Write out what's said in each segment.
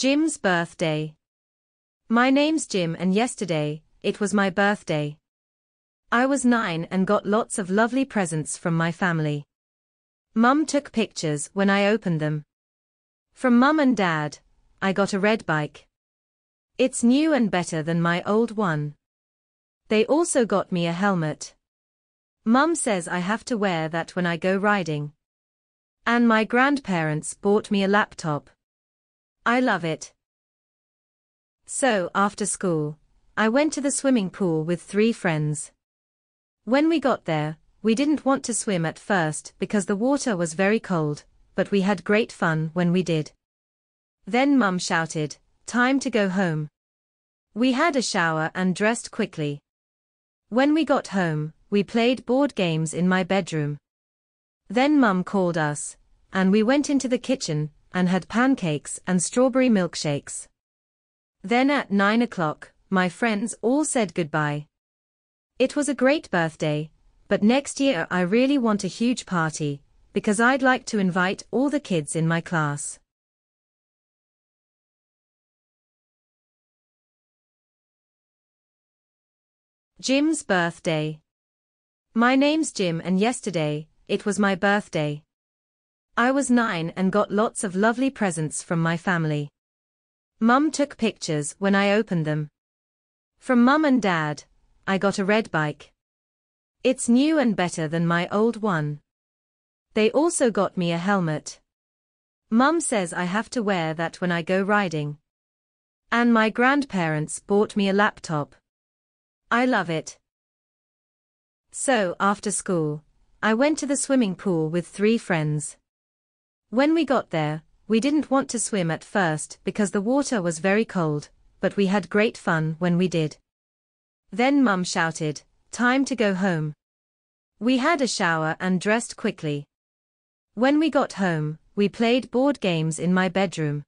Jim's birthday. My name's Jim and yesterday, it was my birthday. I was nine and got lots of lovely presents from my family. Mum took pictures when I opened them. From Mum and Dad, I got a red bike. It's new and better than my old one. They also got me a helmet. Mum says I have to wear that when I go riding. And my grandparents bought me a laptop. I love it. So, after school, I went to the swimming pool with three friends. When we got there, we didn't want to swim at first because the water was very cold, but we had great fun when we did. Then mum shouted, time to go home. We had a shower and dressed quickly. When we got home, we played board games in my bedroom. Then mum called us, and we went into the kitchen and had pancakes and strawberry milkshakes. Then at 9 o'clock, my friends all said goodbye. It was a great birthday, but next year I really want a huge party, because I'd like to invite all the kids in my class. Jim's birthday. My name's Jim and yesterday, it was my birthday. I was nine and got lots of lovely presents from my family. Mum took pictures when I opened them. From mum and dad, I got a red bike. It's new and better than my old one. They also got me a helmet. Mum says I have to wear that when I go riding. And my grandparents bought me a laptop. I love it. So, after school, I went to the swimming pool with three friends. When we got there, we didn't want to swim at first because the water was very cold, but we had great fun when we did. Then mum shouted, time to go home. We had a shower and dressed quickly. When we got home, we played board games in my bedroom.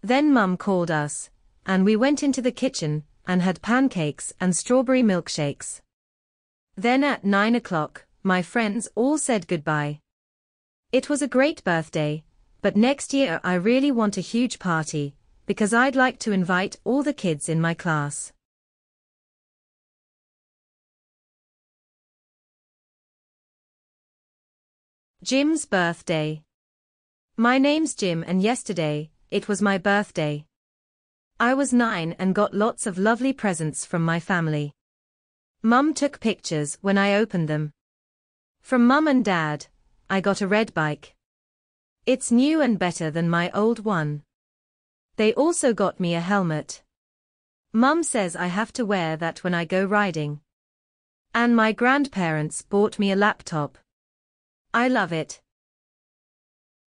Then mum called us, and we went into the kitchen, and had pancakes and strawberry milkshakes. Then at nine o'clock, my friends all said goodbye. It was a great birthday, but next year I really want a huge party, because I'd like to invite all the kids in my class. Jim's birthday. My name's Jim and yesterday, it was my birthday. I was nine and got lots of lovely presents from my family. Mum took pictures when I opened them. From Mum and Dad, I got a red bike. It's new and better than my old one. They also got me a helmet. Mum says I have to wear that when I go riding. And my grandparents bought me a laptop. I love it.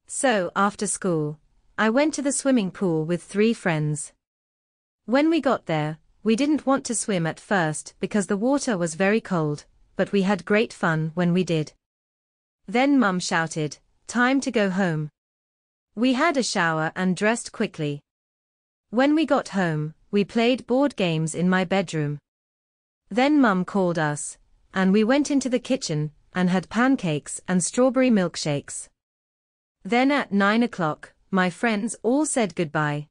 So, after school, I went to the swimming pool with three friends. When we got there, we didn't want to swim at first because the water was very cold, but we had great fun when we did. Then Mum shouted, Time to go home. We had a shower and dressed quickly. When we got home, we played board games in my bedroom. Then Mum called us, and we went into the kitchen and had pancakes and strawberry milkshakes. Then at nine o'clock, my friends all said goodbye.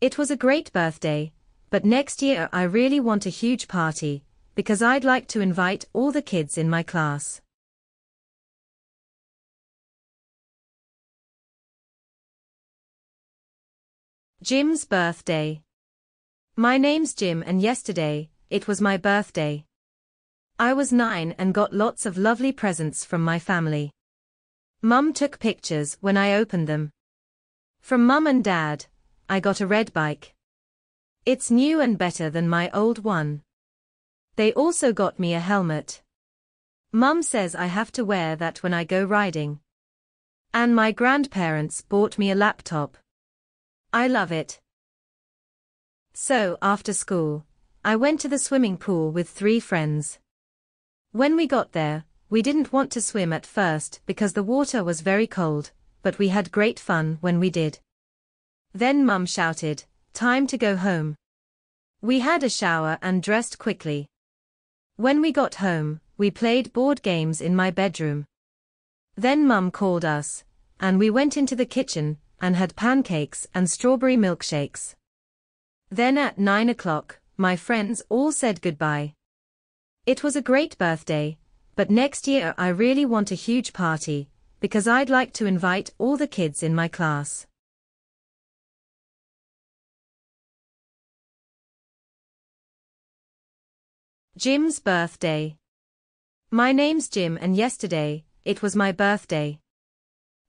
It was a great birthday, but next year I really want a huge party, because I'd like to invite all the kids in my class. Jim's birthday. My name's Jim and yesterday, it was my birthday. I was nine and got lots of lovely presents from my family. Mum took pictures when I opened them. From mum and dad, I got a red bike. It's new and better than my old one. They also got me a helmet. Mum says I have to wear that when I go riding. And my grandparents bought me a laptop. I love it. So, after school, I went to the swimming pool with three friends. When we got there, we didn't want to swim at first because the water was very cold, but we had great fun when we did. Then mum shouted, time to go home. We had a shower and dressed quickly. When we got home, we played board games in my bedroom. Then mum called us, and we went into the kitchen and had pancakes and strawberry milkshakes. Then at 9 o'clock, my friends all said goodbye. It was a great birthday, but next year I really want a huge party, because I'd like to invite all the kids in my class. Jim's birthday. My name's Jim and yesterday, it was my birthday.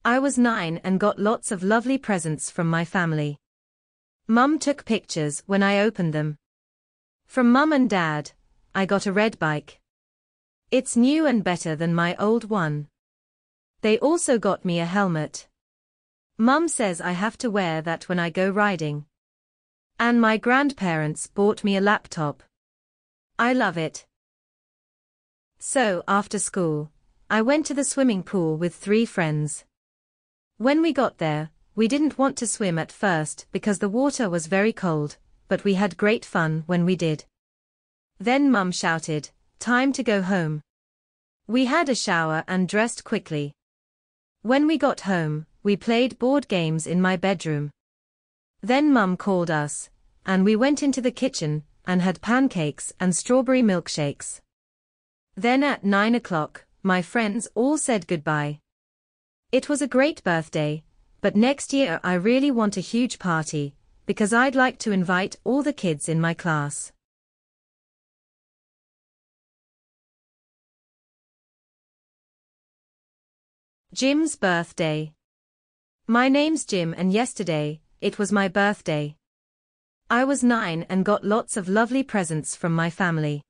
I was nine and got lots of lovely presents from my family. Mum took pictures when I opened them. From mum and dad, I got a red bike. It's new and better than my old one. They also got me a helmet. Mum says I have to wear that when I go riding. And my grandparents bought me a laptop. I love it. So, after school, I went to the swimming pool with three friends. When we got there, we didn't want to swim at first because the water was very cold, but we had great fun when we did. Then mum shouted, time to go home. We had a shower and dressed quickly. When we got home, we played board games in my bedroom. Then mum called us, and we went into the kitchen, and had pancakes and strawberry milkshakes. Then at nine o'clock, my friends all said goodbye. It was a great birthday, but next year I really want a huge party, because I'd like to invite all the kids in my class. Jim's birthday. My name's Jim and yesterday, it was my birthday. I was nine and got lots of lovely presents from my family.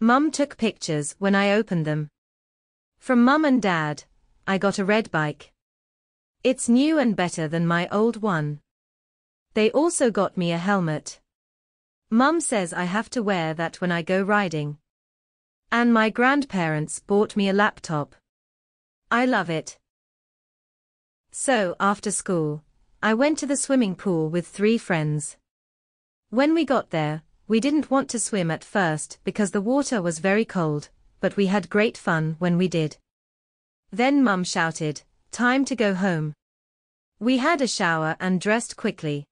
Mum took pictures when I opened them. From Mum and Dad, I got a red bike. It's new and better than my old one. They also got me a helmet. Mum says I have to wear that when I go riding. And my grandparents bought me a laptop. I love it. So, after school, I went to the swimming pool with three friends. When we got there, we didn't want to swim at first because the water was very cold, but we had great fun when we did. Then Mum shouted, Time to go home. We had a shower and dressed quickly.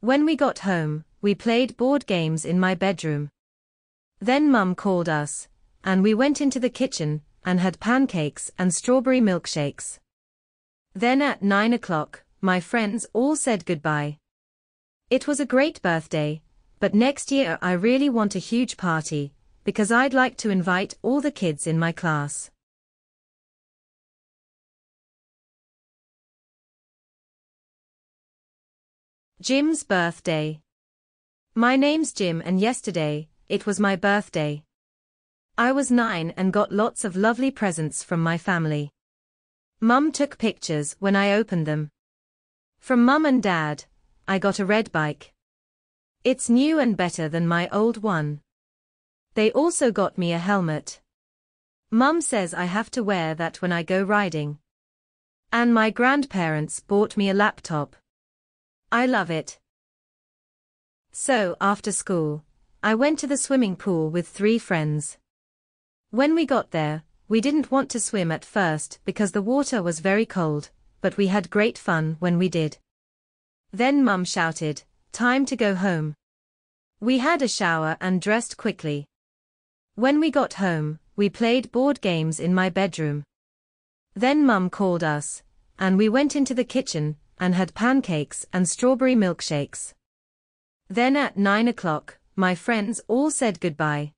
When we got home, we played board games in my bedroom. Then Mum called us, and we went into the kitchen and had pancakes and strawberry milkshakes. Then at 9 o'clock, my friends all said goodbye. It was a great birthday, but next year I really want a huge party, because I'd like to invite all the kids in my class. Jim's birthday. My name's Jim and yesterday, it was my birthday. I was nine and got lots of lovely presents from my family. Mum took pictures when I opened them. From mum and dad, I got a red bike. It's new and better than my old one. They also got me a helmet. Mum says I have to wear that when I go riding. And my grandparents bought me a laptop. I love it. So, after school, I went to the swimming pool with three friends. When we got there, we didn't want to swim at first because the water was very cold, but we had great fun when we did. Then mum shouted, time to go home. We had a shower and dressed quickly. When we got home, we played board games in my bedroom. Then mum called us, and we went into the kitchen and had pancakes and strawberry milkshakes. Then at 9 o'clock, my friends all said goodbye.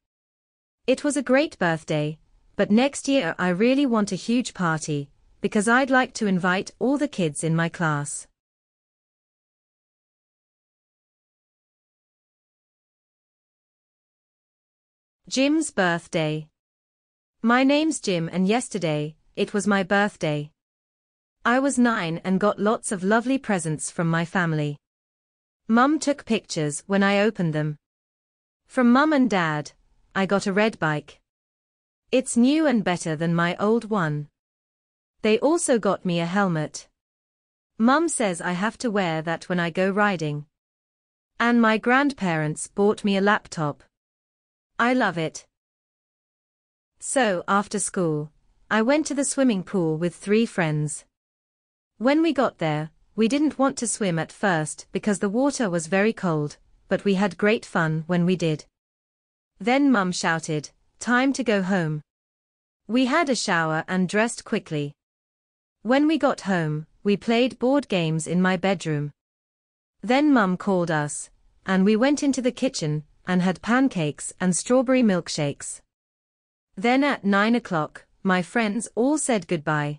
It was a great birthday, but next year I really want a huge party, because I'd like to invite all the kids in my class. Jim's birthday. My name's Jim and yesterday, it was my birthday. I was nine and got lots of lovely presents from my family. Mum took pictures when I opened them. From mum and dad, I got a red bike. It's new and better than my old one. They also got me a helmet. Mum says I have to wear that when I go riding. And my grandparents bought me a laptop. I love it. So, after school, I went to the swimming pool with three friends. When we got there, we didn't want to swim at first because the water was very cold, but we had great fun when we did. Then mum shouted, time to go home. We had a shower and dressed quickly. When we got home, we played board games in my bedroom. Then mum called us, and we went into the kitchen, and had pancakes and strawberry milkshakes. Then at nine o'clock, my friends all said goodbye.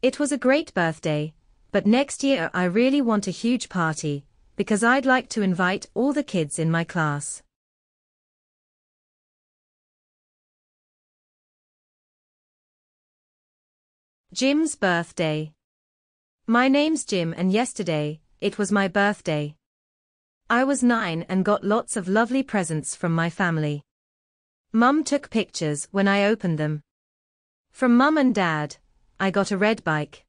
It was a great birthday, but next year I really want a huge party, because I'd like to invite all the kids in my class. Jim's birthday. My name's Jim and yesterday, it was my birthday. I was nine and got lots of lovely presents from my family. Mum took pictures when I opened them. From Mum and Dad, I got a red bike.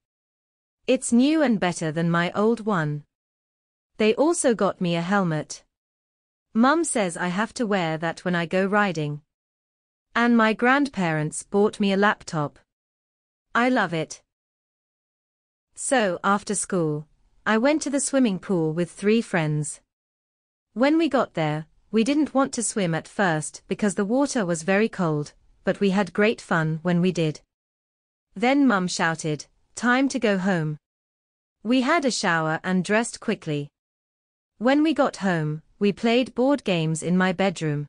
It's new and better than my old one. They also got me a helmet. Mum says I have to wear that when I go riding. And my grandparents bought me a laptop. I love it. So, after school, I went to the swimming pool with three friends. When we got there, we didn't want to swim at first because the water was very cold, but we had great fun when we did. Then Mum shouted, Time to go home. We had a shower and dressed quickly. When we got home, we played board games in my bedroom.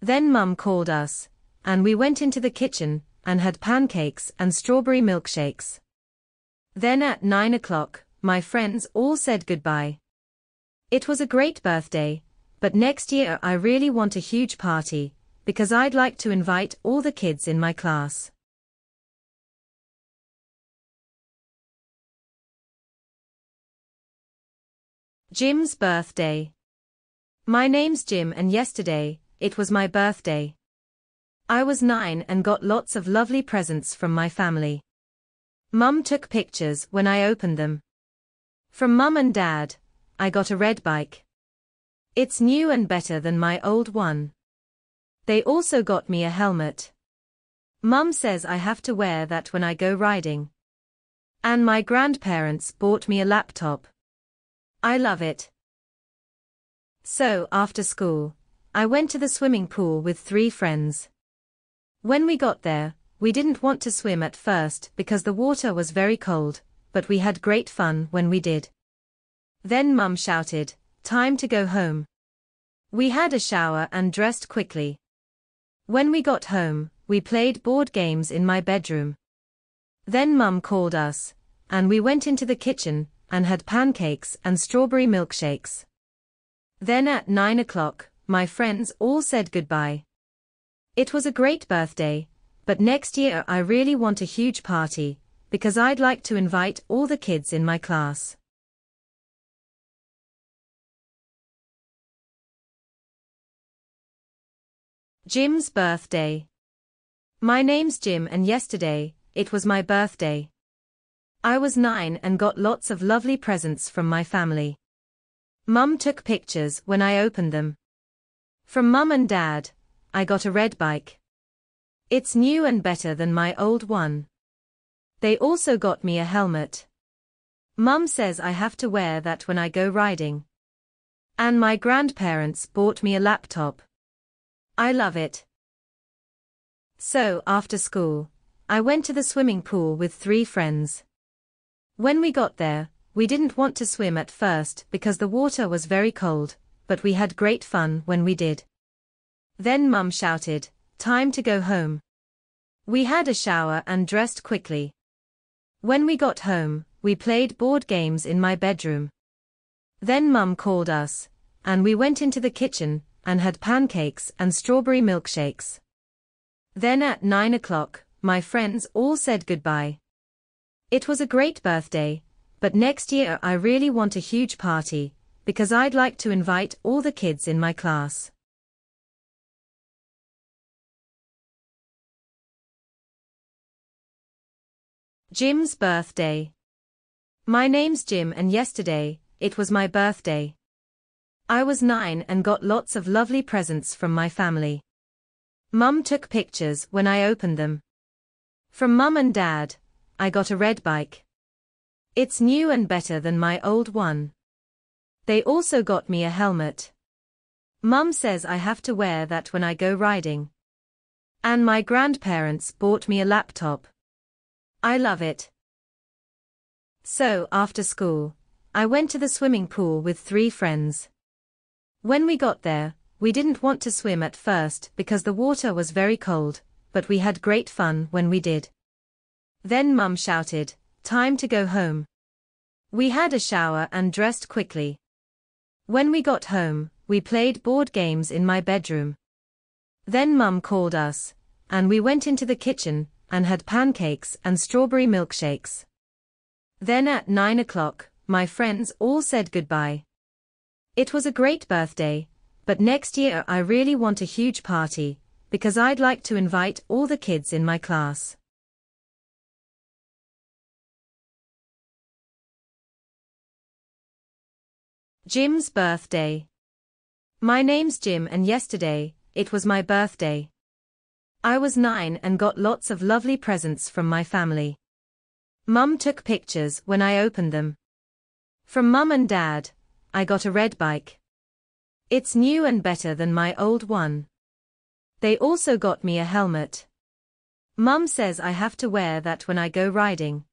Then Mum called us, and we went into the kitchen and had pancakes and strawberry milkshakes. Then at nine o'clock, my friends all said goodbye. It was a great birthday, but next year I really want a huge party, because I'd like to invite all the kids in my class. Jim's birthday. My name's Jim and yesterday, it was my birthday. I was nine and got lots of lovely presents from my family. Mum took pictures when I opened them. From mum and dad, I got a red bike. It's new and better than my old one. They also got me a helmet. Mum says I have to wear that when I go riding. And my grandparents bought me a laptop. I love it. So, after school, I went to the swimming pool with three friends. When we got there, we didn't want to swim at first because the water was very cold, but we had great fun when we did. Then mum shouted, time to go home. We had a shower and dressed quickly. When we got home, we played board games in my bedroom. Then mum called us, and we went into the kitchen and had pancakes and strawberry milkshakes. Then at 9 o'clock, my friends all said goodbye. It was a great birthday, but next year I really want a huge party, because I'd like to invite all the kids in my class. Jim's birthday. My name's Jim and yesterday, it was my birthday. I was nine and got lots of lovely presents from my family. Mum took pictures when I opened them. From mum and dad, I got a red bike. It's new and better than my old one. They also got me a helmet. Mum says I have to wear that when I go riding. And my grandparents bought me a laptop. I love it. So, after school, I went to the swimming pool with three friends. When we got there, we didn't want to swim at first because the water was very cold, but we had great fun when we did. Then mum shouted, time to go home. We had a shower and dressed quickly. When we got home, we played board games in my bedroom. Then mum called us, and we went into the kitchen, and had pancakes and strawberry milkshakes. Then at nine o'clock, my friends all said goodbye. It was a great birthday, but next year I really want a huge party, because I'd like to invite all the kids in my class. Jim's birthday. My name's Jim and yesterday, it was my birthday. I was nine and got lots of lovely presents from my family. Mum took pictures when I opened them. From Mum and Dad. I got a red bike. It's new and better than my old one. They also got me a helmet. Mum says I have to wear that when I go riding. And my grandparents bought me a laptop. I love it. So, after school, I went to the swimming pool with three friends. When we got there, we didn't want to swim at first because the water was very cold, but we had great fun when we did. Then Mum shouted, Time to go home. We had a shower and dressed quickly. When we got home, we played board games in my bedroom. Then Mum called us, and we went into the kitchen and had pancakes and strawberry milkshakes. Then at nine o'clock, my friends all said goodbye. It was a great birthday, but next year I really want a huge party, because I'd like to invite all the kids in my class. Jim's birthday. My name's Jim and yesterday, it was my birthday. I was nine and got lots of lovely presents from my family. Mum took pictures when I opened them. From mum and dad, I got a red bike. It's new and better than my old one. They also got me a helmet. Mum says I have to wear that when I go riding.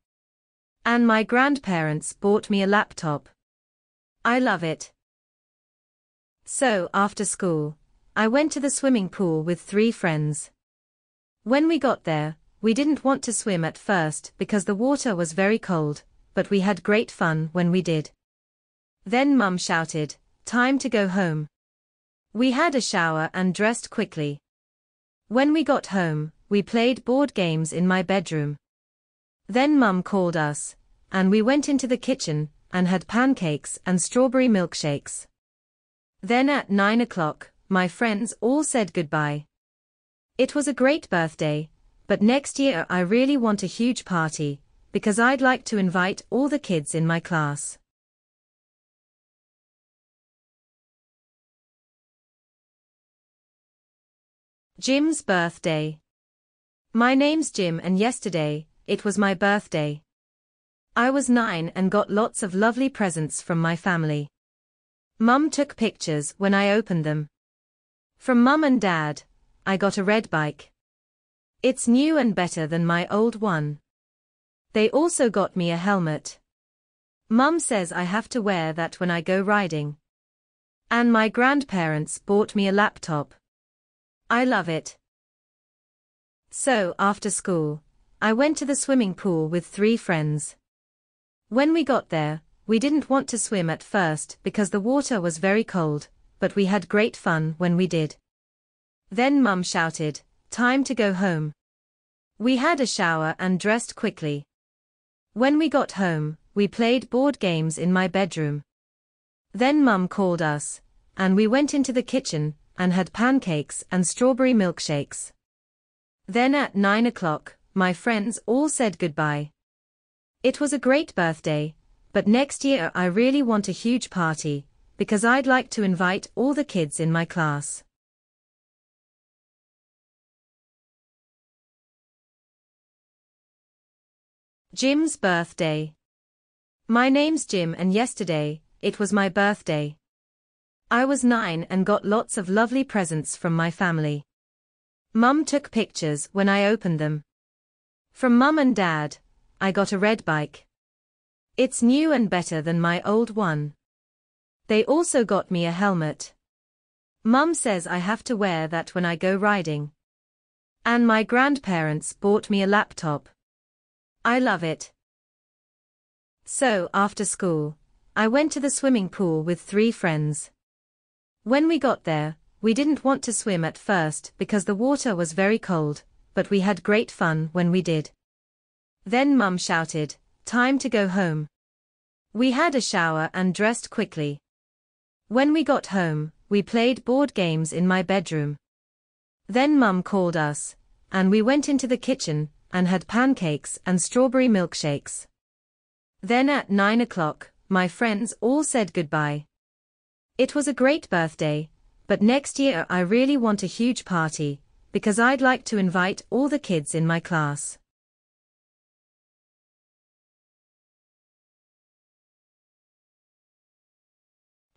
And my grandparents bought me a laptop. I love it. So, after school, I went to the swimming pool with three friends. When we got there, we didn't want to swim at first because the water was very cold, but we had great fun when we did. Then mum shouted, time to go home. We had a shower and dressed quickly. When we got home, we played board games in my bedroom. Then mum called us, and we went into the kitchen and had pancakes and strawberry milkshakes. Then at 9 o'clock, my friends all said goodbye. It was a great birthday, but next year I really want a huge party, because I'd like to invite all the kids in my class. Jim's birthday. My name's Jim and yesterday, it was my birthday. I was nine and got lots of lovely presents from my family. Mum took pictures when I opened them. From mum and dad, I got a red bike. It's new and better than my old one. They also got me a helmet. Mum says I have to wear that when I go riding. And my grandparents bought me a laptop. I love it. So, after school, I went to the swimming pool with three friends. When we got there, we didn't want to swim at first because the water was very cold, but we had great fun when we did. Then mum shouted, time to go home. We had a shower and dressed quickly. When we got home, we played board games in my bedroom. Then mum called us, and we went into the kitchen, and had pancakes and strawberry milkshakes. Then at nine o'clock, my friends all said goodbye. It was a great birthday, but next year I really want a huge party, because I'd like to invite all the kids in my class. Jim's birthday. My name's Jim and yesterday, it was my birthday. I was nine and got lots of lovely presents from my family. Mum took pictures when I opened them. From Mum and Dad, I got a red bike. It's new and better than my old one. They also got me a helmet. Mum says I have to wear that when I go riding. And my grandparents bought me a laptop. I love it. So, after school, I went to the swimming pool with three friends. When we got there, we didn't want to swim at first because the water was very cold, but we had great fun when we did. Then Mum shouted, Time to go home. We had a shower and dressed quickly. When we got home, we played board games in my bedroom. Then Mum called us, and we went into the kitchen and had pancakes and strawberry milkshakes. Then at nine o'clock, my friends all said goodbye. It was a great birthday, but next year I really want a huge party, because I'd like to invite all the kids in my class.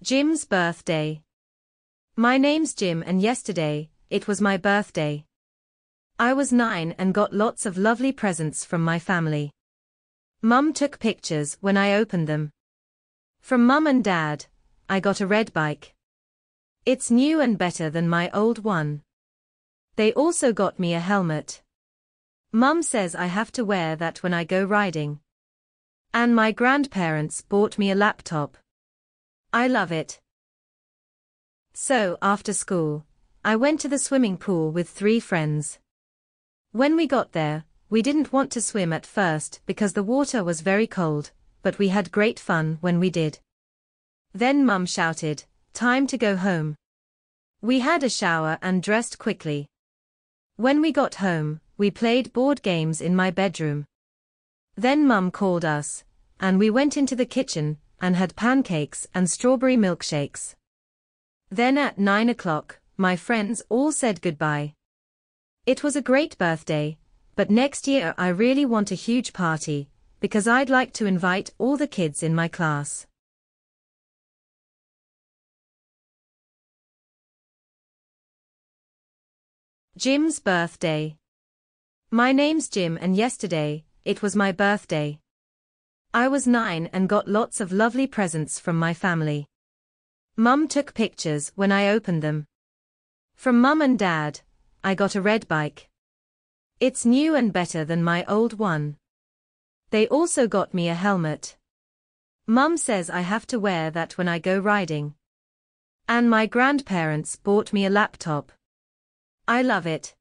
Jim's birthday. My name's Jim and yesterday, it was my birthday. I was nine and got lots of lovely presents from my family. Mum took pictures when I opened them. From mum and dad, I got a red bike. It's new and better than my old one. They also got me a helmet. Mum says I have to wear that when I go riding. And my grandparents bought me a laptop. I love it. So, after school, I went to the swimming pool with three friends. When we got there, we didn't want to swim at first because the water was very cold, but we had great fun when we did. Then mum shouted, time to go home. We had a shower and dressed quickly. When we got home, we played board games in my bedroom. Then mum called us, and we went into the kitchen, and had pancakes and strawberry milkshakes. Then at 9 o'clock, my friends all said goodbye. It was a great birthday, but next year I really want a huge party, because I'd like to invite all the kids in my class. Jim's birthday. My name's Jim and yesterday, it was my birthday. I was nine and got lots of lovely presents from my family. Mum took pictures when I opened them. From mum and dad, I got a red bike. It's new and better than my old one. They also got me a helmet. Mum says I have to wear that when I go riding. And my grandparents bought me a laptop. I love it.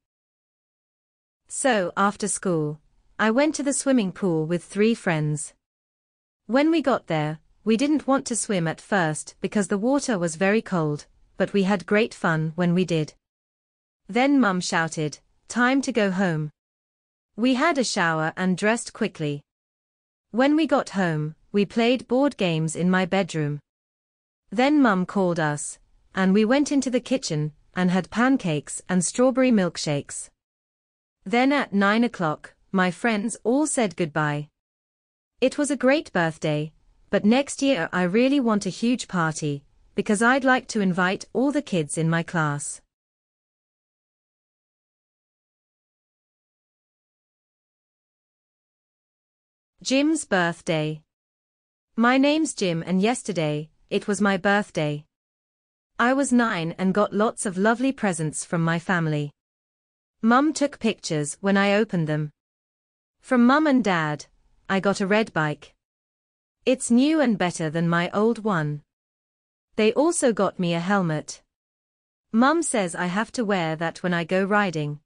So, after school, I went to the swimming pool with three friends. When we got there, we didn't want to swim at first because the water was very cold, but we had great fun when we did. Then mum shouted, time to go home. We had a shower and dressed quickly. When we got home, we played board games in my bedroom. Then mum called us, and we went into the kitchen, and had pancakes and strawberry milkshakes. Then at nine o'clock, my friends all said goodbye. It was a great birthday, but next year I really want a huge party, because I'd like to invite all the kids in my class. Jim's birthday. My name's Jim and yesterday, it was my birthday. I was nine and got lots of lovely presents from my family. Mum took pictures when I opened them. From Mum and Dad. I got a red bike. It's new and better than my old one. They also got me a helmet. Mum says I have to wear that when I go riding.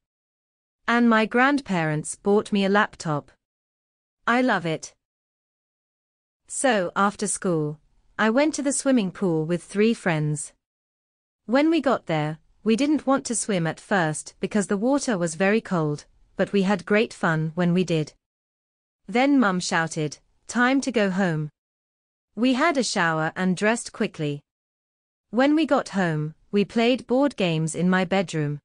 And my grandparents bought me a laptop. I love it. So, after school, I went to the swimming pool with three friends. When we got there, we didn't want to swim at first because the water was very cold, but we had great fun when we did. Then Mum shouted, Time to go home. We had a shower and dressed quickly. When we got home, we played board games in my bedroom.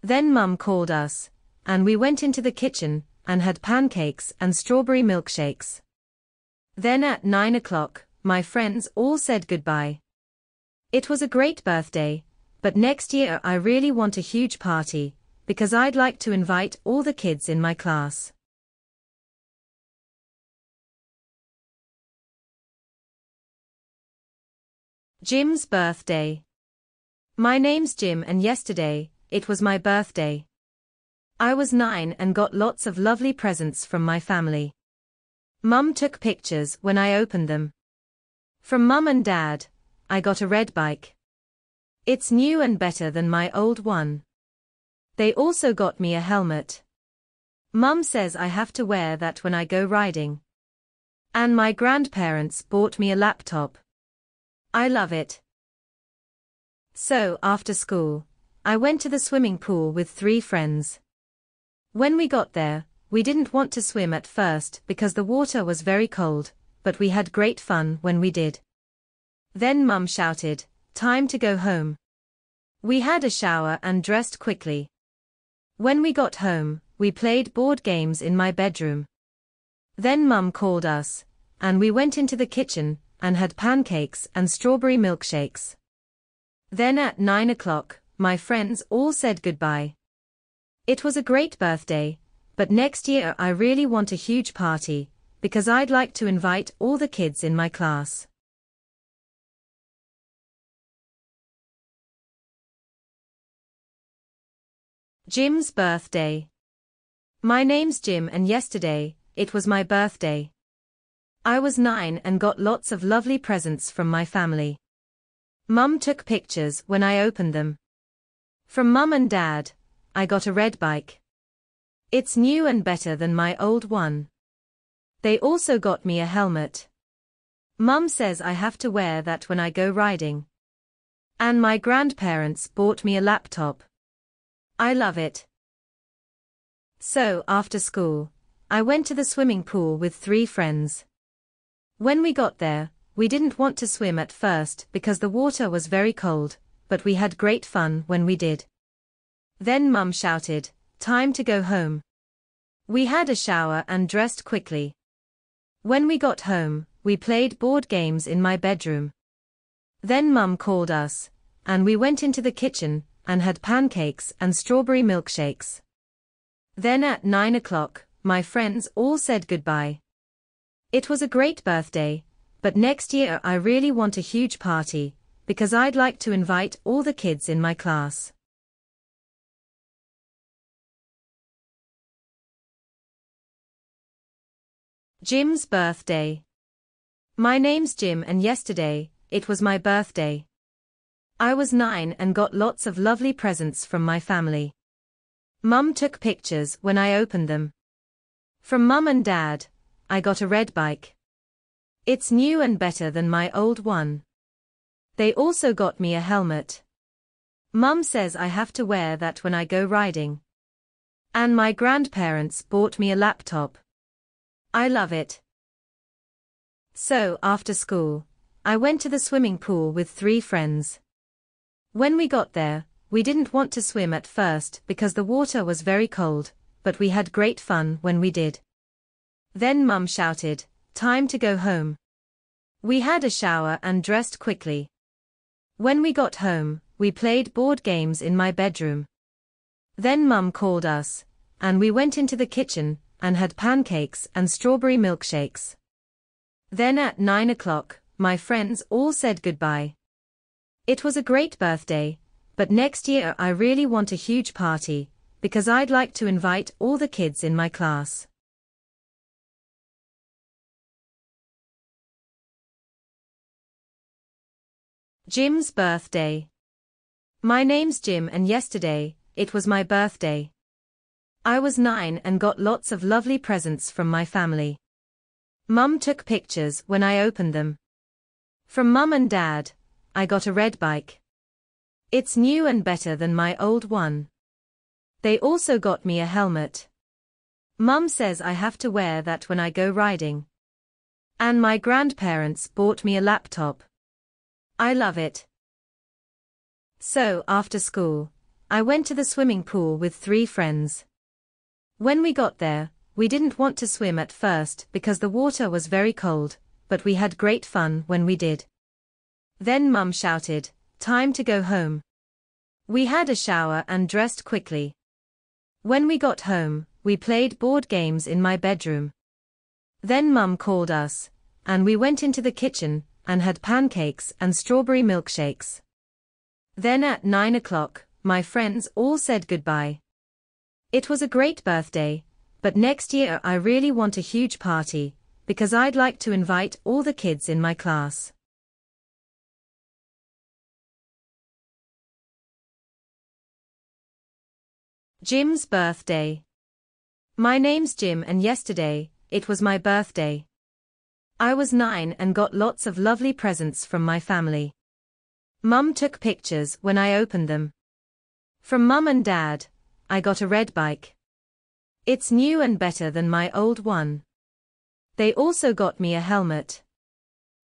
Then Mum called us, and we went into the kitchen and had pancakes and strawberry milkshakes. Then at nine o'clock, my friends all said goodbye. It was a great birthday, but next year I really want a huge party, because I'd like to invite all the kids in my class. Jim's birthday. My name's Jim and yesterday, it was my birthday. I was nine and got lots of lovely presents from my family. Mum took pictures when I opened them. From mum and dad, I got a red bike. It's new and better than my old one. They also got me a helmet. Mum says I have to wear that when I go riding. And my grandparents bought me a laptop. I love it. So, after school, I went to the swimming pool with three friends. When we got there, we didn't want to swim at first because the water was very cold, but we had great fun when we did. Then mum shouted, time to go home. We had a shower and dressed quickly. When we got home, we played board games in my bedroom. Then mum called us, and we went into the kitchen and had pancakes and strawberry milkshakes. Then at 9 o'clock, my friends all said goodbye. It was a great birthday, but next year I really want a huge party, because I'd like to invite all the kids in my class. Jim's birthday. My name's Jim and yesterday, it was my birthday. I was nine and got lots of lovely presents from my family. Mum took pictures when I opened them. From mum and dad, I got a red bike. It's new and better than my old one. They also got me a helmet. Mum says I have to wear that when I go riding. And my grandparents bought me a laptop. I love it. So, after school, I went to the swimming pool with three friends. When we got there, we didn't want to swim at first because the water was very cold, but we had great fun when we did. Then mum shouted, time to go home. We had a shower and dressed quickly. When we got home, we played board games in my bedroom. Then mum called us, and we went into the kitchen, and had pancakes and strawberry milkshakes. Then at nine o'clock, my friends all said goodbye. It was a great birthday, but next year I really want a huge party, because I'd like to invite all the kids in my class. Jim's birthday. My name's Jim and yesterday, it was my birthday. I was nine and got lots of lovely presents from my family. Mum took pictures when I opened them. From Mum and Dad, I got a red bike. It's new and better than my old one. They also got me a helmet. Mum says I have to wear that when I go riding. And my grandparents bought me a laptop. I love it. So, after school, I went to the swimming pool with three friends. When we got there, we didn't want to swim at first because the water was very cold, but we had great fun when we did. Then Mum shouted, Time to go home. We had a shower and dressed quickly. When we got home, we played board games in my bedroom. Then Mum called us, and we went into the kitchen and had pancakes and strawberry milkshakes. Then at nine o'clock, my friends all said goodbye. It was a great birthday, but next year I really want a huge party, because I'd like to invite all the kids in my class. Jim's birthday. My name's Jim and yesterday, it was my birthday. I was nine and got lots of lovely presents from my family. Mum took pictures when I opened them. From mum and dad, I got a red bike. It's new and better than my old one. They also got me a helmet. Mum says I have to wear that when I go riding. And my grandparents bought me a laptop. I love it. So, after school, I went to the swimming pool with three friends. When we got there, we didn't want to swim at first because the water was very cold, but we had great fun when we did. Then mum shouted, time to go home. We had a shower and dressed quickly. When we got home, we played board games in my bedroom. Then mum called us, and we went into the kitchen, and had pancakes and strawberry milkshakes. Then at 9 o'clock, my friends all said goodbye. It was a great birthday, but next year I really want a huge party, because I'd like to invite all the kids in my class. Jim's birthday. My name's Jim and yesterday, it was my birthday. I was nine and got lots of lovely presents from my family. Mum took pictures when I opened them. From mum and dad, I got a red bike. It's new and better than my old one. They also got me a helmet.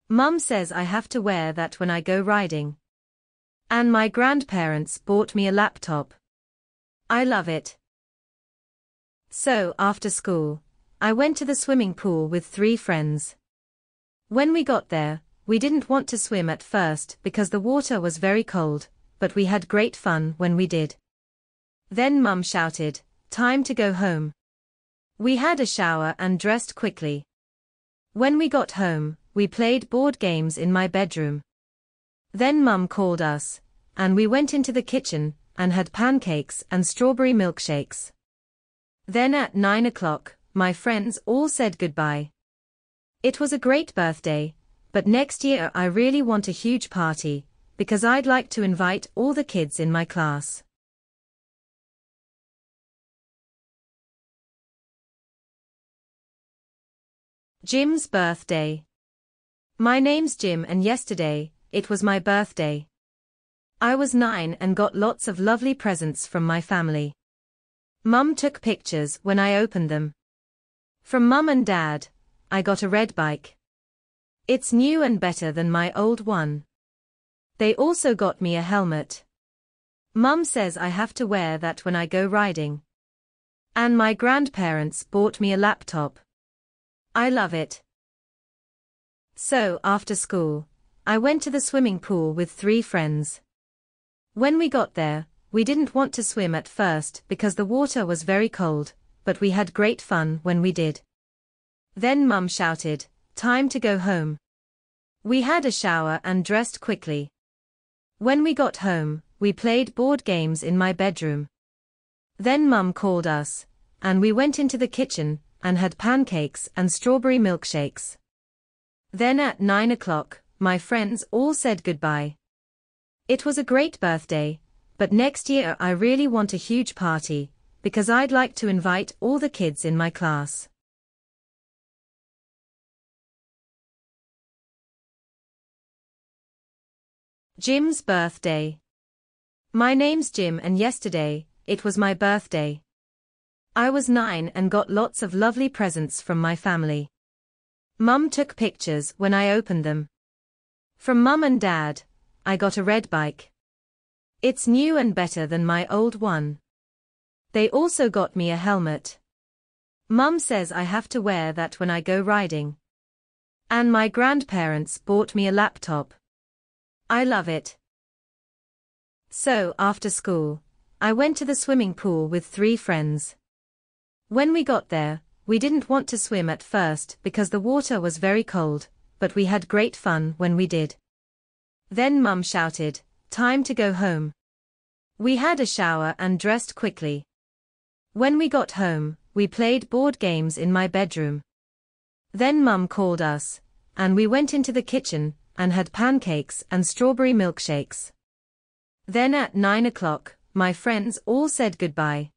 Mum says I have to wear that when I go riding. And my grandparents bought me a laptop. I love it. So, after school, I went to the swimming pool with three friends. When we got there, we didn't want to swim at first because the water was very cold, but we had great fun when we did. Then mum shouted, time to go home. We had a shower and dressed quickly. When we got home, we played board games in my bedroom. Then mum called us, and we went into the kitchen, and had pancakes and strawberry milkshakes. Then at nine o'clock, my friends all said goodbye. It was a great birthday, but next year I really want a huge party, because I'd like to invite all the kids in my class. Jim's birthday. My name's Jim and yesterday, it was my birthday. I was nine and got lots of lovely presents from my family. Mum took pictures when I opened them. From Mum and Dad. I got a red bike. It's new and better than my old one. They also got me a helmet. Mum says I have to wear that when I go riding. And my grandparents bought me a laptop. I love it. So, after school, I went to the swimming pool with three friends. When we got there, we didn't want to swim at first because the water was very cold, but we had great fun when we did. Then Mum shouted, Time to go home. We had a shower and dressed quickly. When we got home, we played board games in my bedroom. Then Mum called us, and we went into the kitchen and had pancakes and strawberry milkshakes. Then at nine o'clock, my friends all said goodbye. It was a great birthday, but next year I really want a huge party, because I'd like to invite all the kids in my class. Jim's birthday. My name's Jim and yesterday, it was my birthday. I was nine and got lots of lovely presents from my family. Mum took pictures when I opened them. From mum and dad, I got a red bike. It's new and better than my old one. They also got me a helmet. Mum says I have to wear that when I go riding. And my grandparents bought me a laptop. I love it. So, after school, I went to the swimming pool with three friends. When we got there, we didn't want to swim at first because the water was very cold, but we had great fun when we did. Then mum shouted, time to go home. We had a shower and dressed quickly. When we got home, we played board games in my bedroom. Then mum called us, and we went into the kitchen and had pancakes and strawberry milkshakes. Then at 9 o'clock, my friends all said goodbye.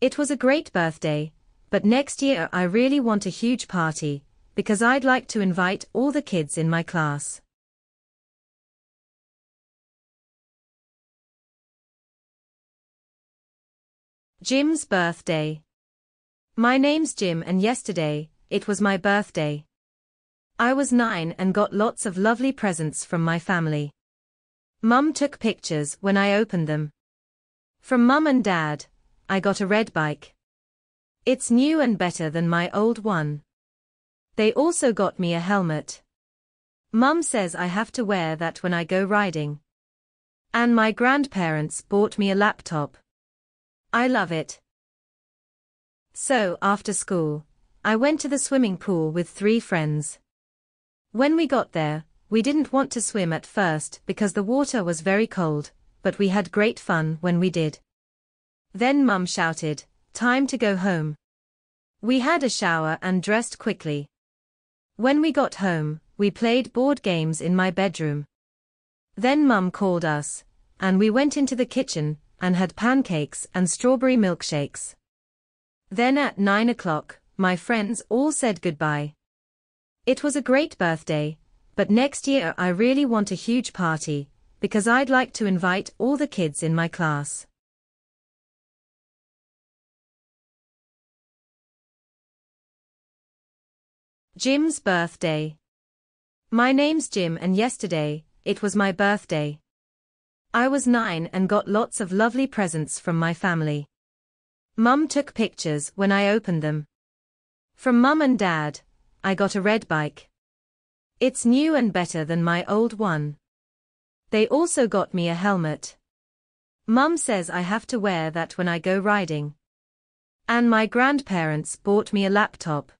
It was a great birthday, but next year I really want a huge party, because I'd like to invite all the kids in my class. Jim's birthday. My name's Jim and yesterday, it was my birthday. I was nine and got lots of lovely presents from my family. Mum took pictures when I opened them. From mum and dad, I got a red bike. It's new and better than my old one. They also got me a helmet. Mum says I have to wear that when I go riding. And my grandparents bought me a laptop. I love it. So, after school, I went to the swimming pool with three friends. When we got there, we didn't want to swim at first because the water was very cold, but we had great fun when we did. Then mum shouted, time to go home. We had a shower and dressed quickly. When we got home, we played board games in my bedroom. Then mum called us, and we went into the kitchen, and had pancakes and strawberry milkshakes. Then at nine o'clock, my friends all said goodbye. It was a great birthday, but next year I really want a huge party, because I'd like to invite all the kids in my class. Jim's birthday. My name's Jim and yesterday, it was my birthday. I was nine and got lots of lovely presents from my family. Mum took pictures when I opened them. From Mum and Dad, I got a red bike. It's new and better than my old one. They also got me a helmet. Mum says I have to wear that when I go riding. And my grandparents bought me a laptop.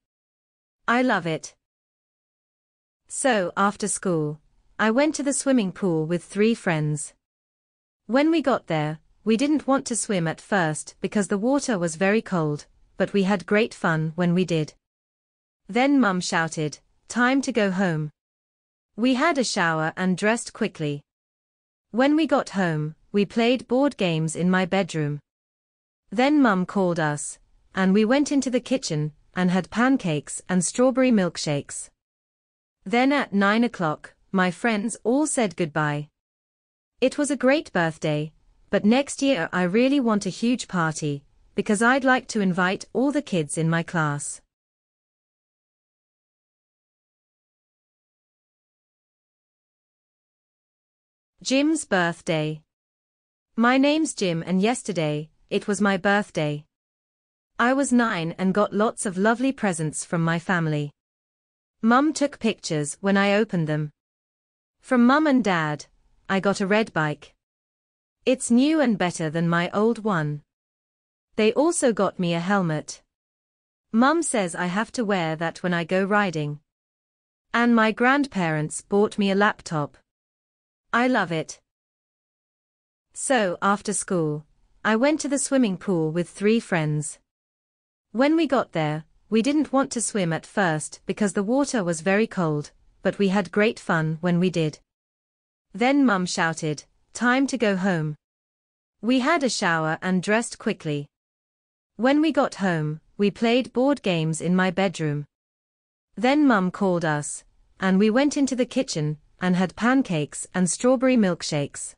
I love it. So, after school, I went to the swimming pool with three friends. When we got there, we didn't want to swim at first because the water was very cold, but we had great fun when we did. Then Mum shouted, Time to go home. We had a shower and dressed quickly. When we got home, we played board games in my bedroom. Then Mum called us, and we went into the kitchen and had pancakes and strawberry milkshakes. Then at nine o'clock, my friends all said goodbye. It was a great birthday, but next year I really want a huge party, because I'd like to invite all the kids in my class. Jim's birthday. My name's Jim and yesterday, it was my birthday. I was nine and got lots of lovely presents from my family. Mum took pictures when I opened them. From mum and dad, I got a red bike. It's new and better than my old one. They also got me a helmet. Mum says I have to wear that when I go riding. And my grandparents bought me a laptop. I love it. So, after school, I went to the swimming pool with three friends. When we got there, we didn't want to swim at first because the water was very cold, but we had great fun when we did. Then mum shouted, time to go home. We had a shower and dressed quickly. When we got home, we played board games in my bedroom. Then mum called us, and we went into the kitchen, and had pancakes and strawberry milkshakes.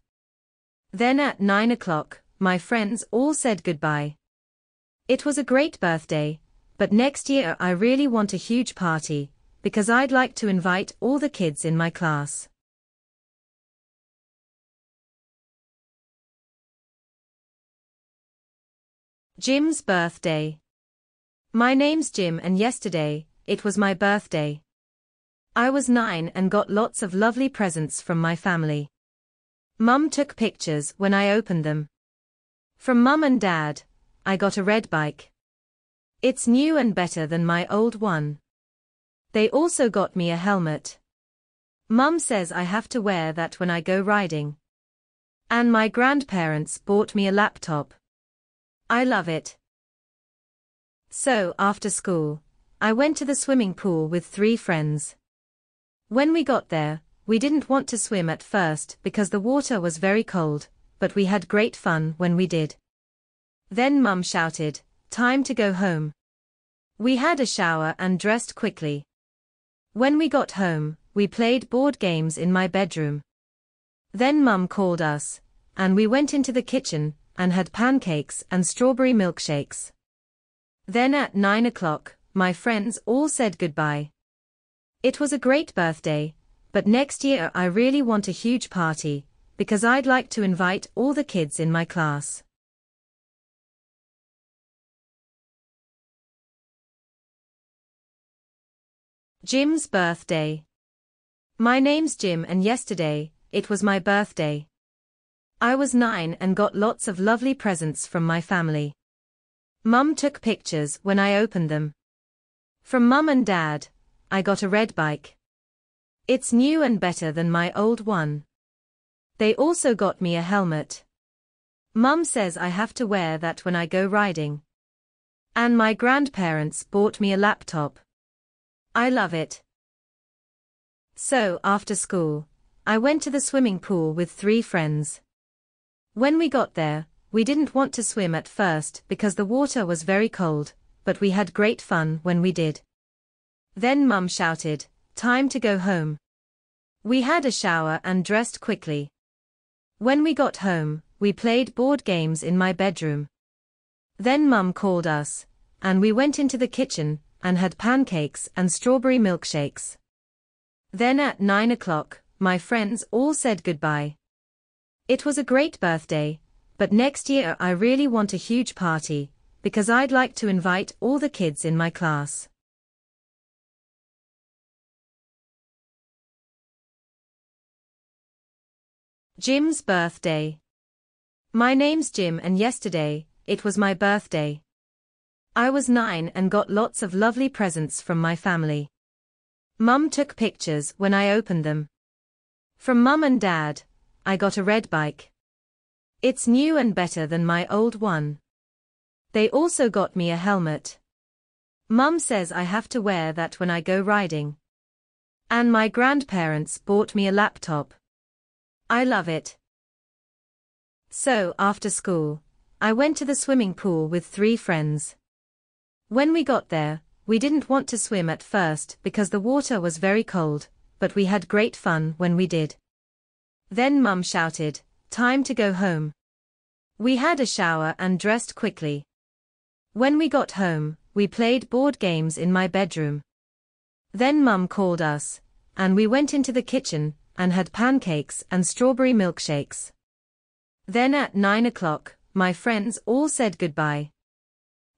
Then at 9 o'clock, my friends all said goodbye. It was a great birthday, but next year I really want a huge party, because I'd like to invite all the kids in my class. Jim's birthday. My name's Jim and yesterday, it was my birthday. I was nine and got lots of lovely presents from my family. Mum took pictures when I opened them. From mum and dad, I got a red bike. It's new and better than my old one. They also got me a helmet. Mum says I have to wear that when I go riding. And my grandparents bought me a laptop. I love it. So, after school, I went to the swimming pool with three friends. When we got there, we didn't want to swim at first because the water was very cold, but we had great fun when we did. Then mum shouted, time to go home. We had a shower and dressed quickly. When we got home, we played board games in my bedroom. Then mum called us, and we went into the kitchen, and had pancakes and strawberry milkshakes. Then at nine o'clock, my friends all said goodbye. It was a great birthday, but next year I really want a huge party, because I'd like to invite all the kids in my class. Jim's birthday. My name's Jim and yesterday, it was my birthday. I was nine and got lots of lovely presents from my family. Mum took pictures when I opened them. From Mum and Dad. I got a red bike. It's new and better than my old one. They also got me a helmet. Mum says I have to wear that when I go riding. And my grandparents bought me a laptop. I love it. So, after school, I went to the swimming pool with three friends. When we got there, we didn't want to swim at first because the water was very cold, but we had great fun when we did. Then Mum shouted, Time to go home. We had a shower and dressed quickly. When we got home, we played board games in my bedroom. Then Mum called us, and we went into the kitchen and had pancakes and strawberry milkshakes. Then at nine o'clock, my friends all said goodbye. It was a great birthday, but next year I really want a huge party, because I'd like to invite all the kids in my class. Jim's birthday. My name's Jim and yesterday, it was my birthday. I was nine and got lots of lovely presents from my family. Mum took pictures when I opened them. From mum and dad, I got a red bike. It's new and better than my old one. They also got me a helmet. Mum says I have to wear that when I go riding. And my grandparents bought me a laptop. I love it. So, after school, I went to the swimming pool with three friends. When we got there, we didn't want to swim at first because the water was very cold, but we had great fun when we did. Then mum shouted, time to go home. We had a shower and dressed quickly. When we got home, we played board games in my bedroom. Then mum called us, and we went into the kitchen and had pancakes and strawberry milkshakes. Then at 9 o'clock, my friends all said goodbye.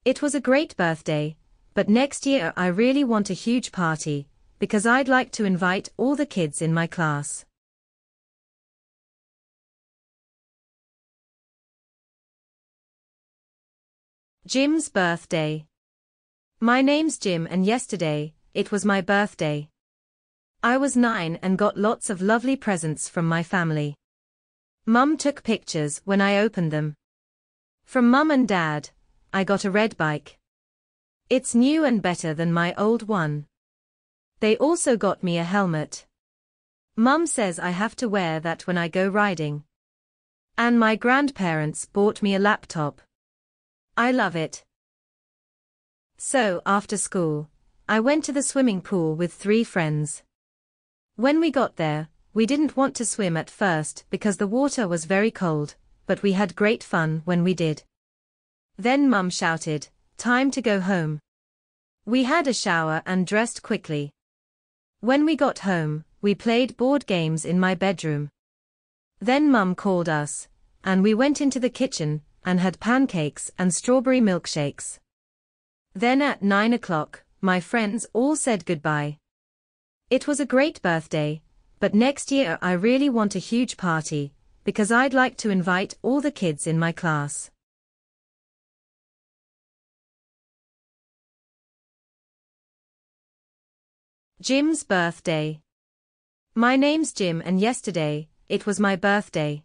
It was a great birthday, but next year I really want a huge party, because I'd like to invite all the kids in my class. Jim's birthday. My name's Jim and yesterday, it was my birthday. I was nine and got lots of lovely presents from my family. Mum took pictures when I opened them. From mum and dad, I got a red bike. It's new and better than my old one. They also got me a helmet. Mum says I have to wear that when I go riding. And my grandparents bought me a laptop. I love it. So, after school, I went to the swimming pool with three friends. When we got there, we didn't want to swim at first because the water was very cold, but we had great fun when we did. Then mum shouted, time to go home. We had a shower and dressed quickly. When we got home, we played board games in my bedroom. Then mum called us, and we went into the kitchen, and had pancakes and strawberry milkshakes. Then at nine o'clock, my friends all said goodbye. It was a great birthday, but next year I really want a huge party, because I'd like to invite all the kids in my class. Jim's birthday. My name's Jim and yesterday, it was my birthday.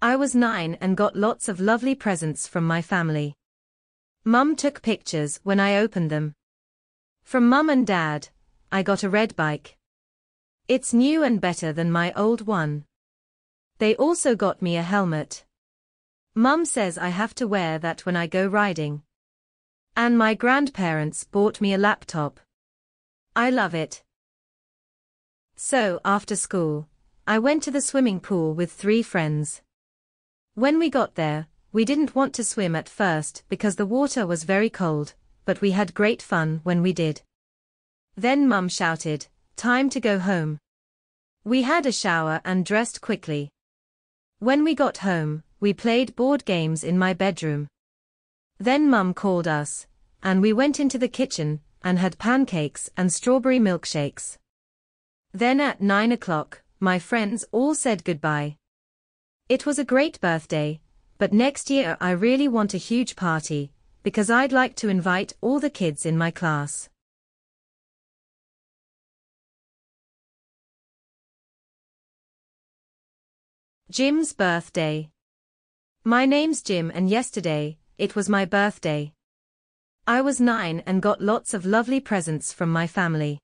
I was nine and got lots of lovely presents from my family. Mum took pictures when I opened them. From Mum and Dad, I got a red bike. It's new and better than my old one. They also got me a helmet. Mum says I have to wear that when I go riding. And my grandparents bought me a laptop. I love it. So, after school, I went to the swimming pool with three friends. When we got there, we didn't want to swim at first because the water was very cold, but we had great fun when we did. Then Mum shouted, Time to go home. We had a shower and dressed quickly. When we got home, we played board games in my bedroom. Then Mum called us, and we went into the kitchen and had pancakes and strawberry milkshakes. Then at nine o'clock, my friends all said goodbye. It was a great birthday, but next year I really want a huge party, because I'd like to invite all the kids in my class. Jim's birthday. My name's Jim and yesterday, it was my birthday. I was nine and got lots of lovely presents from my family.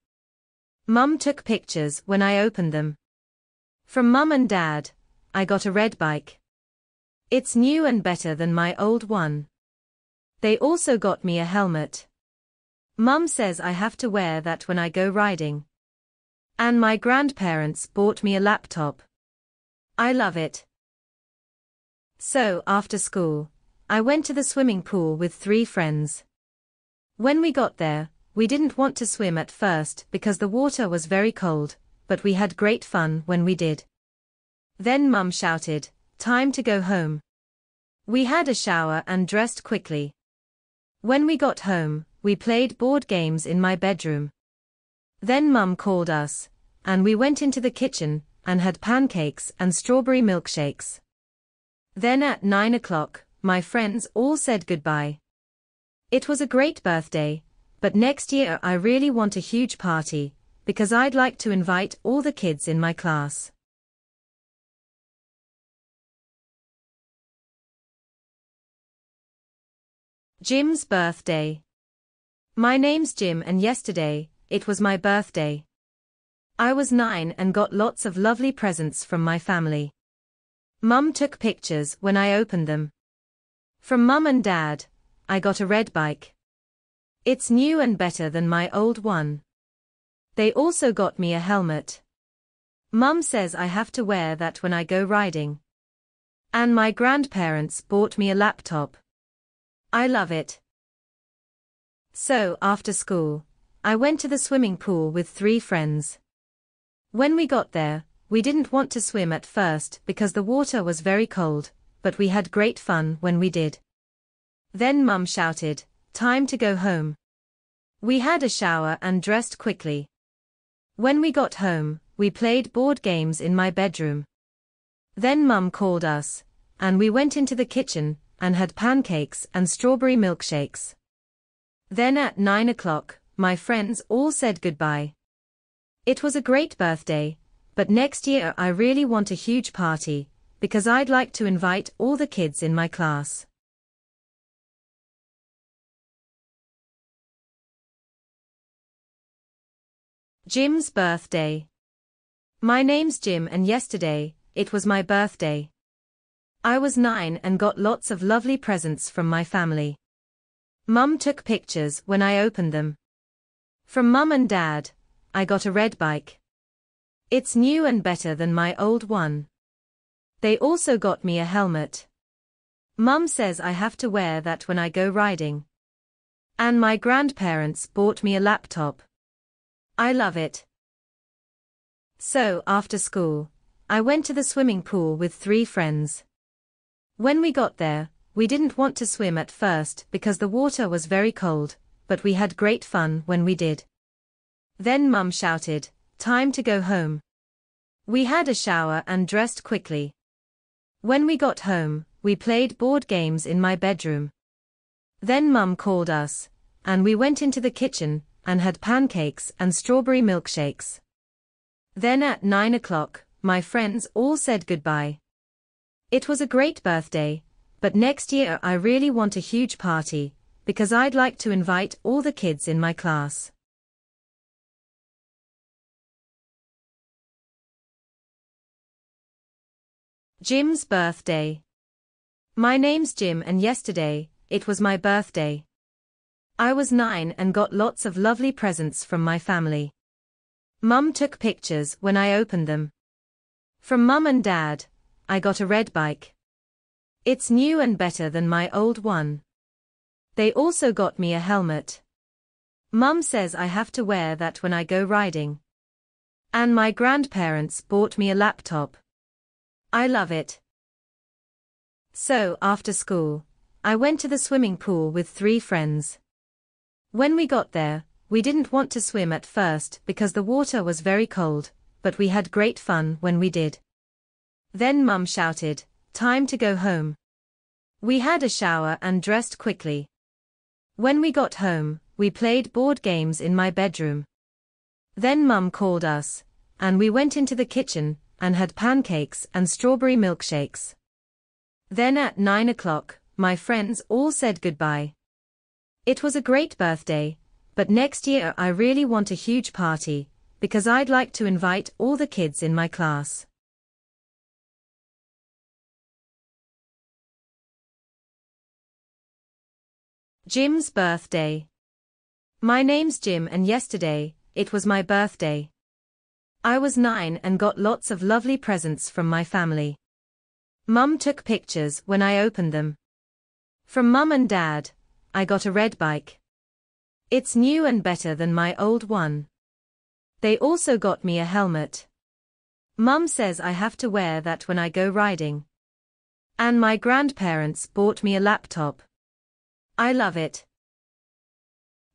Mum took pictures when I opened them. From mum and dad, I got a red bike. It's new and better than my old one. They also got me a helmet. Mum says I have to wear that when I go riding. And my grandparents bought me a laptop. I love it. So, after school, I went to the swimming pool with three friends. When we got there, we didn't want to swim at first because the water was very cold, but we had great fun when we did. Then mum shouted, time to go home. We had a shower and dressed quickly. When we got home, we played board games in my bedroom. Then mum called us, and we went into the kitchen, and had pancakes and strawberry milkshakes. Then at 9 o'clock, my friends all said goodbye. It was a great birthday, but next year I really want a huge party, because I'd like to invite all the kids in my class. Jim's birthday. My name's Jim and yesterday, it was my birthday. I was nine and got lots of lovely presents from my family. Mum took pictures when I opened them. From mum and dad, I got a red bike. It's new and better than my old one. They also got me a helmet. Mum says I have to wear that when I go riding. And my grandparents bought me a laptop. I love it. So, after school, I went to the swimming pool with three friends. When we got there, we didn't want to swim at first because the water was very cold, but we had great fun when we did. Then mum shouted, time to go home. We had a shower and dressed quickly. When we got home, we played board games in my bedroom. Then mum called us, and we went into the kitchen, and had pancakes and strawberry milkshakes. Then at nine o'clock, my friends all said goodbye. It was a great birthday, but next year I really want a huge party, because I'd like to invite all the kids in my class. Jim's birthday. My name's Jim and yesterday, it was my birthday. I was nine and got lots of lovely presents from my family. Mum took pictures when I opened them. From Mum and Dad. I got a red bike. It's new and better than my old one. They also got me a helmet. Mum says I have to wear that when I go riding. And my grandparents bought me a laptop. I love it. So, after school, I went to the swimming pool with three friends. When we got there, we didn't want to swim at first because the water was very cold, but we had great fun when we did. Then Mum shouted, Time to go home. We had a shower and dressed quickly. When we got home, we played board games in my bedroom. Then Mum called us, and we went into the kitchen and had pancakes and strawberry milkshakes. Then at 9 o'clock, my friends all said goodbye. It was a great birthday, but next year I really want a huge party, because I'd like to invite all the kids in my class. Jim's birthday. My name's Jim and yesterday, it was my birthday. I was nine and got lots of lovely presents from my family. Mum took pictures when I opened them. From mum and dad, I got a red bike. It's new and better than my old one. They also got me a helmet. Mum says I have to wear that when I go riding. And my grandparents bought me a laptop. I love it. So, after school, I went to the swimming pool with three friends. When we got there, we didn't want to swim at first because the water was very cold, but we had great fun when we did. Then mum shouted, time to go home. We had a shower and dressed quickly. When we got home, we played board games in my bedroom. Then mum called us, and we went into the kitchen and had pancakes and strawberry milkshakes. Then at 9 o'clock, my friends all said goodbye. It was a great birthday, but next year I really want a huge party, because I'd like to invite all the kids in my class. Jim's birthday. My name's Jim and yesterday, it was my birthday. I was nine and got lots of lovely presents from my family. Mum took pictures when I opened them. From mum and dad, I got a red bike. It's new and better than my old one. They also got me a helmet. Mum says I have to wear that when I go riding. And my grandparents bought me a laptop. I love it.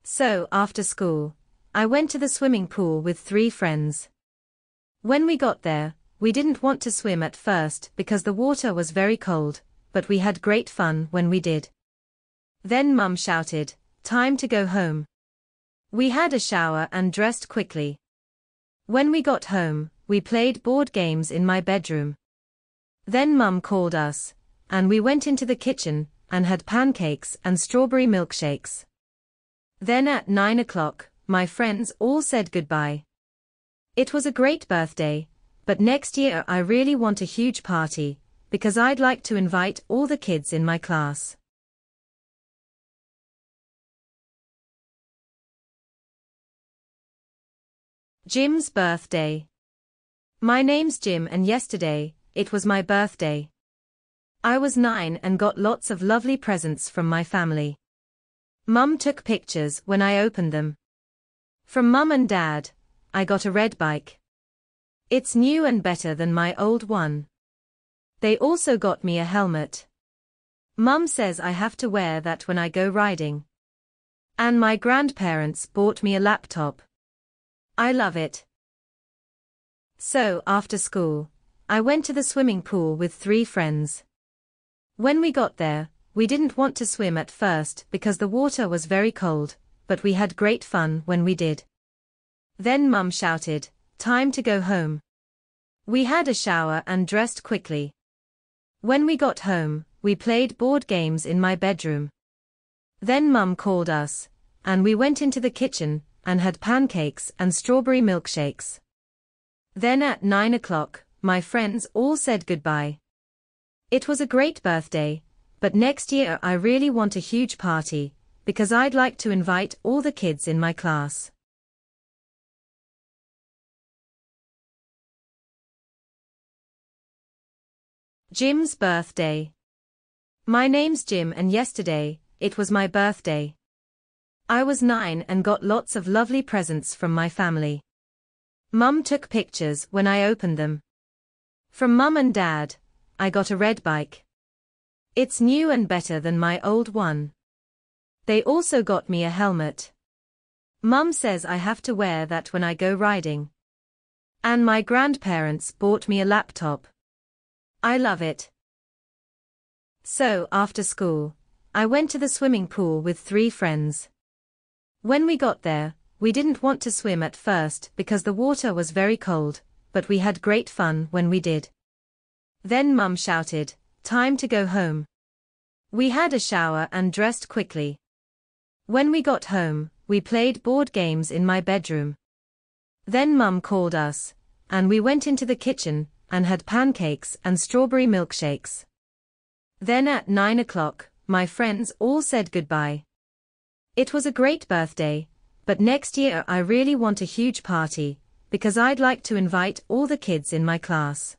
So, after school, I went to the swimming pool with three friends. When we got there, we didn't want to swim at first because the water was very cold, but we had great fun when we did. Then mum shouted, time to go home. We had a shower and dressed quickly. When we got home, we played board games in my bedroom. Then mum called us, and we went into the kitchen, and had pancakes and strawberry milkshakes. Then at nine o'clock, my friends all said goodbye. It was a great birthday, but next year I really want a huge party, because I'd like to invite all the kids in my class. Jim's birthday. My name's Jim and yesterday, it was my birthday. I was nine and got lots of lovely presents from my family. Mum took pictures when I opened them. From Mum and Dad, I got a red bike. It's new and better than my old one. They also got me a helmet. Mum says I have to wear that when I go riding. And my grandparents bought me a laptop. I love it. So, after school, I went to the swimming pool with three friends. When we got there, we didn't want to swim at first because the water was very cold, but we had great fun when we did. Then Mum shouted, Time to go home. We had a shower and dressed quickly. When we got home, we played board games in my bedroom. Then Mum called us, and we went into the kitchen and had pancakes and strawberry milkshakes. Then at nine o'clock, my friends all said goodbye. It was a great birthday, but next year I really want a huge party, because I'd like to invite all the kids in my class. Jim's birthday. My name's Jim and yesterday, it was my birthday. I was nine and got lots of lovely presents from my family. Mum took pictures when I opened them. From mum and dad, I got a red bike. It's new and better than my old one. They also got me a helmet. Mum says I have to wear that when I go riding. And my grandparents bought me a laptop. I love it. So, after school, I went to the swimming pool with three friends. When we got there, we didn't want to swim at first because the water was very cold, but we had great fun when we did. Then mum shouted, time to go home. We had a shower and dressed quickly. When we got home, we played board games in my bedroom. Then mum called us, and we went into the kitchen, and had pancakes and strawberry milkshakes. Then at 9 o'clock, my friends all said goodbye. It was a great birthday, but next year I really want a huge party, because I'd like to invite all the kids in my class.